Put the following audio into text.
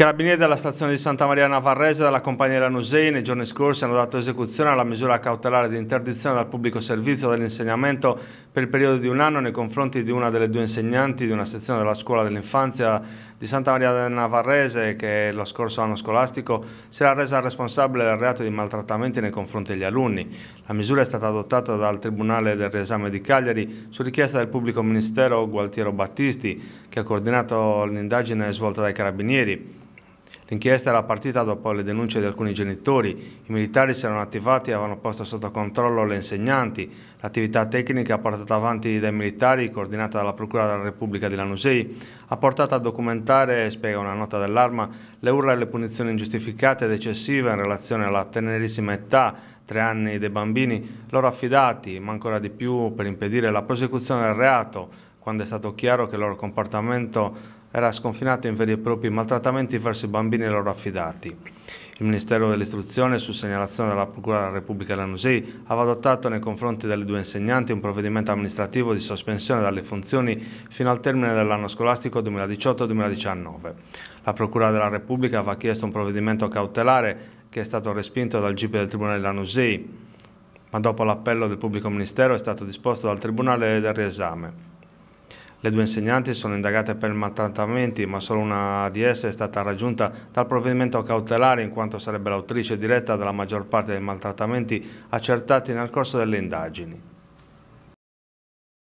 Carabinieri della stazione di Santa Maria Navarrese e della compagnia Lanusei nei giorni scorsi hanno dato esecuzione alla misura cautelare di interdizione dal pubblico servizio dell'insegnamento per il periodo di un anno nei confronti di una delle due insegnanti di una sezione della scuola dell'infanzia di Santa Maria del Navarrese che lo scorso anno scolastico si era resa responsabile del reato di maltrattamenti nei confronti degli alunni. La misura è stata adottata dal Tribunale del Riesame di Cagliari su richiesta del pubblico ministero Gualtiero Battisti che ha coordinato l'indagine svolta dai Carabinieri. L'inchiesta era partita dopo le denunce di alcuni genitori, i militari si erano attivati e avevano posto sotto controllo le insegnanti, l'attività tecnica portata avanti dai militari, coordinata dalla Procura della Repubblica di Lanusei, ha portato a documentare, spiega una nota dell'arma, le urla e le punizioni ingiustificate ed eccessive in relazione alla tenerissima età tre anni dei bambini, loro affidati, ma ancora di più per impedire la prosecuzione del reato, quando è stato chiaro che il loro comportamento era sconfinata in veri e propri maltrattamenti verso i bambini loro affidati. Il Ministero dell'Istruzione, su segnalazione della Procura della Repubblica della Nusei, aveva adottato nei confronti delle due insegnanti un provvedimento amministrativo di sospensione dalle funzioni fino al termine dell'anno scolastico 2018-2019. La Procura della Repubblica aveva chiesto un provvedimento cautelare che è stato respinto dal GIP del Tribunale della Nusei, ma dopo l'appello del pubblico ministero è stato disposto dal Tribunale del riesame. Le due insegnanti sono indagate per maltrattamenti, ma solo una di esse è stata raggiunta dal provvedimento cautelare in quanto sarebbe l'autrice diretta della maggior parte dei maltrattamenti accertati nel corso delle indagini.